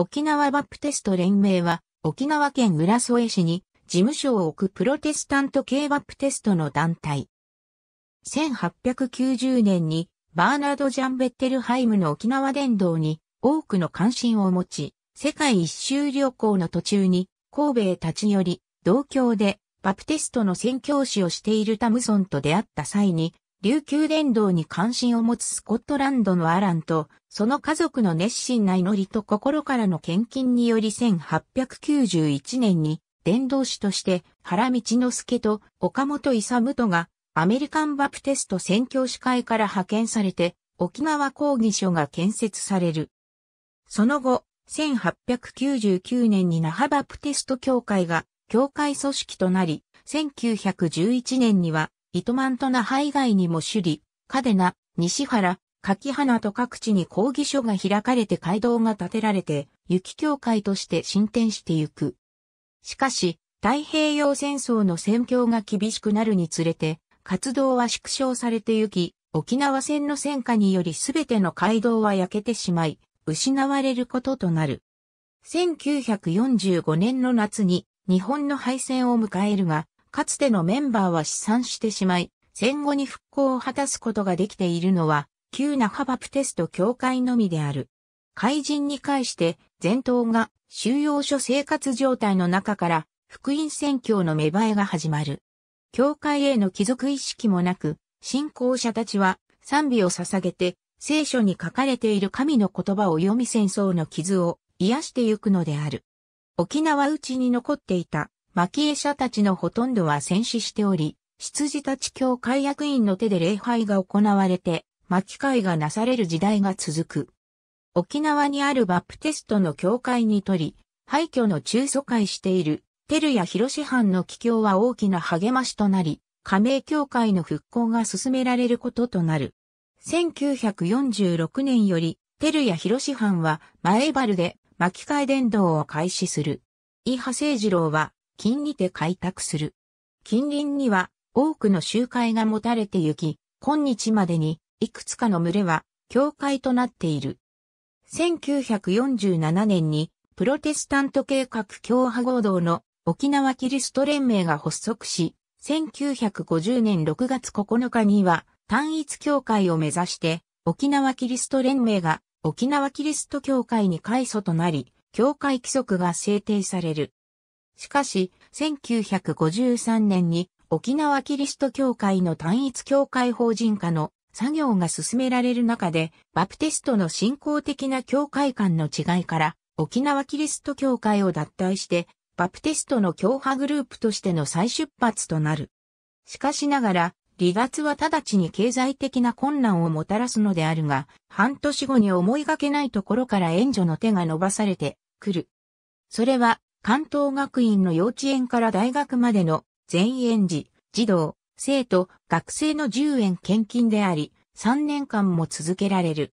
沖縄バプテスト連盟は、沖縄県浦添市に事務所を置くプロテスタント系バプテストの団体。1890年にバーナード・ジャンベッテルハイムの沖縄伝道に多くの関心を持ち、世界一周旅行の途中に神戸へ立ち寄り、同郷でバプテストの宣教師をしているタムソンと出会った際に琉球伝道に関心を持つスコットランドのアランと、その家族の熱心な祈りと心からの献金により1891年に、伝道師として原道之助と岡本勇とが、アメリカンバプテスト宣教師会から派遣されて、沖縄講義所が建設される。その後、1899年に那覇バプテスト教会が教会組織となり、1911年には糸満と那覇以外にも首里、嘉手納、西原、柿花と各地に抗議書が開かれて街道が建てられて、雪協会として進展してゆく。しかし、太平洋戦争の戦況が厳しくなるにつれて、活動は縮小されてゆき、沖縄戦の戦火により全ての街道は焼けてしまい、失われることとなる。1945年の夏に日本の敗戦を迎えるが、かつてのメンバーは試算してしまい、戦後に復興を果たすことができているのは、旧那覇バプテスト教会のみである。怪人に関して、前頭が収容所生活状態の中から、福音宣教の芽生えが始まる。教会への帰属意識もなく、信仰者たちは賛美を捧げて、聖書に書かれている神の言葉を読み戦争の傷を癒してゆくのである。沖縄うちに残っていた蒔絵者たちのほとんどは戦死しており、羊たち教会役員の手で礼拝が行われて、巻き会がなされる時代が続く。沖縄にあるバプテストの教会にとり、廃墟の中疎開している、テルや広志藩の帰郷は大きな励ましとなり、加盟協会の復興が進められることとなる。1946年より、テルや広志藩は前原で巻き替え伝道を開始する。伊波聖次郎は近にて開拓する。近隣には多くの集会が持たれてゆき、今日までにいくつかの群れは教会となっている。1947年にプロテスタント計画共和合同の沖縄キリスト連盟が発足し、1950年6月9日には単一教会を目指して沖縄キリスト連盟が沖縄キリスト教会に改祖となり、教会規則が制定される。しかし、1953年に沖縄キリスト教会の単一教会法人化の作業が進められる中で、バプテストの信仰的な教会間の違いから、沖縄キリスト教会を脱退して、バプテストの教派グループとしての再出発となる。しかしながら、離脱は直ちに経済的な困難をもたらすのであるが、半年後に思いがけないところから援助の手が伸ばされてくる。それは関東学院の幼稚園から大学までの全園児、児童、生徒、学生の10円献金であり、3年間も続けられる。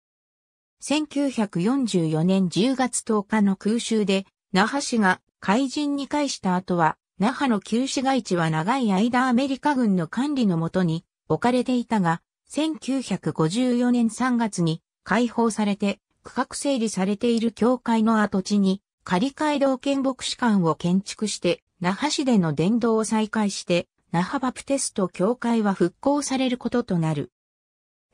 1944年10月10日の空襲で、那覇市が海人に返した後は、那覇の旧市街地は長い間アメリカ軍の管理のもとに置かれていたが、1954年3月に解放されて区画整理されている教会の跡地に仮街道県牧師館を建築して、那覇市での伝道を再開して、那覇バプテスト教会は復興されることとなる。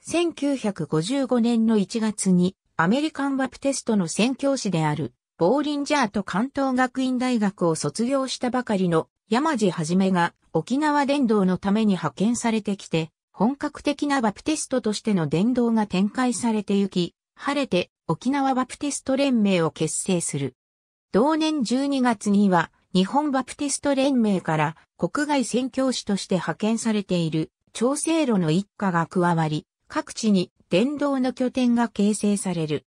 1955年の1月に、アメリカンバプテストの宣教師である、ボーリンジャーと関東学院大学を卒業したばかりの山地はじめが沖縄伝道のために派遣されてきて、本格的なバプテストとしての伝道が展開されてゆき、晴れて沖縄バプテスト連盟を結成する。同年12月には、日本バプテスト連盟から国外宣教師として派遣されている調整路の一家が加わり、各地に伝道の拠点が形成される。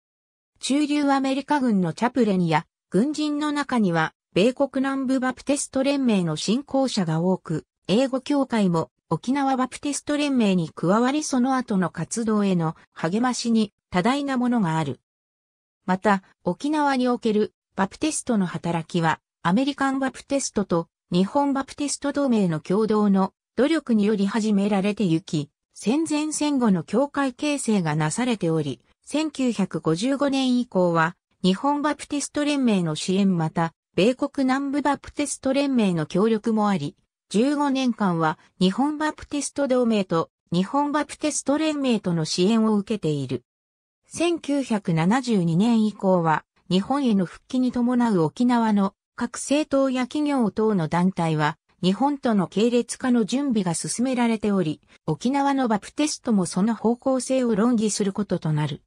中流アメリカ軍のチャプレンや軍人の中には、米国南部バプテスト連盟の信仰者が多く、英語協会も沖縄バプテスト連盟に加わりその後の活動への励ましに多大なものがある。また、沖縄におけるバプテストの働きは、アメリカンバプテストと日本バプテスト同盟の共同の努力により始められてゆき、戦前戦後の教会形成がなされており、1955年以降は、日本バプテスト連盟の支援また、米国南部バプテスト連盟の協力もあり、15年間は日本バプテスト同盟と日本バプテスト連盟との支援を受けている。1972年以降は日本への復帰に伴う沖縄の各政党や企業等の団体は、日本との系列化の準備が進められており、沖縄のバプテストもその方向性を論議することとなる。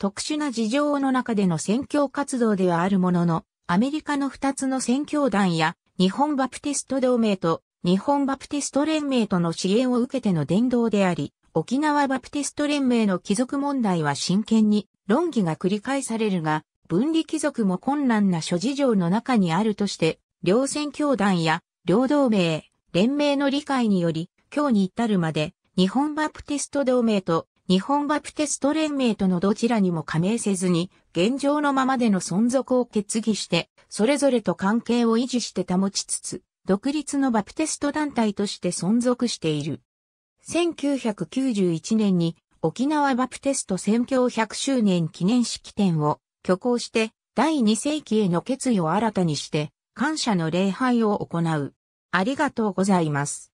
特殊な事情の中での選挙活動ではあるものの、アメリカの2つの選挙団や、日本バプテスト同盟と日本バプテスト連盟との支援を受けての伝道であり、沖縄バプテスト連盟の帰属問題は真剣に論議が繰り返されるが、分離貴族も困難な諸事情の中にあるとして、両選教団や両同盟、連盟の理解により、今日に至るまで、日本バプテスト同盟と日本バプテスト連盟とのどちらにも加盟せずに、現状のままでの存続を決議して、それぞれと関係を維持して保ちつつ、独立のバプテスト団体として存続している。1991年に沖縄バプテスト選挙100周年記念式典を虚構して、第2世紀への決意を新たにして、感謝の礼拝を行う。ありがとうございます。